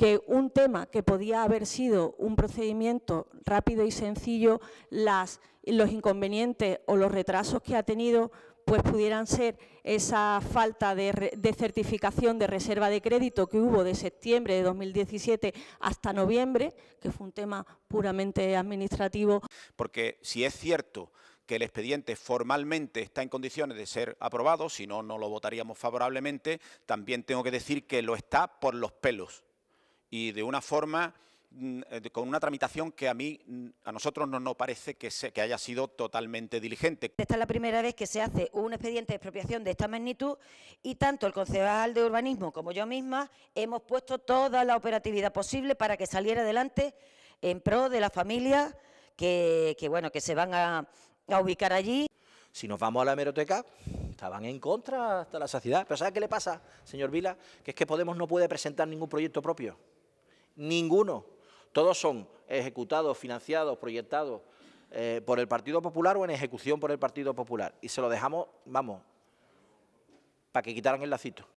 que un tema que podía haber sido un procedimiento rápido y sencillo, los inconvenientes o los retrasos que ha tenido pues pudieran ser esa falta de, de, certificación de reserva de crédito que hubo de septiembre de 2017 hasta noviembre, que fue un tema puramente administrativo. Porque si es cierto que el expediente formalmente está en condiciones de ser aprobado, si no, no lo votaríamos favorablemente, también tengo que decir que lo está por los pelos y de una forma mm, eh, con una tramitación que a mí, mm, a nosotros no nos parece que, que haya sido totalmente diligente. Esta es la primera vez que se hace un expediente de expropiación de esta magnitud y tanto el concejal de urbanismo como yo misma hemos puesto toda la operatividad posible para que saliera adelante en pro de la familia que, bueno, que se van a, a ubicar allí. Si nos vamos a la hemeroteca, estaban en contra hasta la saciedad. Pero ¿sabe qué le pasa, señor Vila? Que es que Podemos no puede presentar ningún proyecto propio ninguno. Todos son ejecutados, financiados, proyectados eh, por el Partido Popular o en ejecución por el Partido Popular. Y se lo dejamos, vamos, para que quitaran el lacito.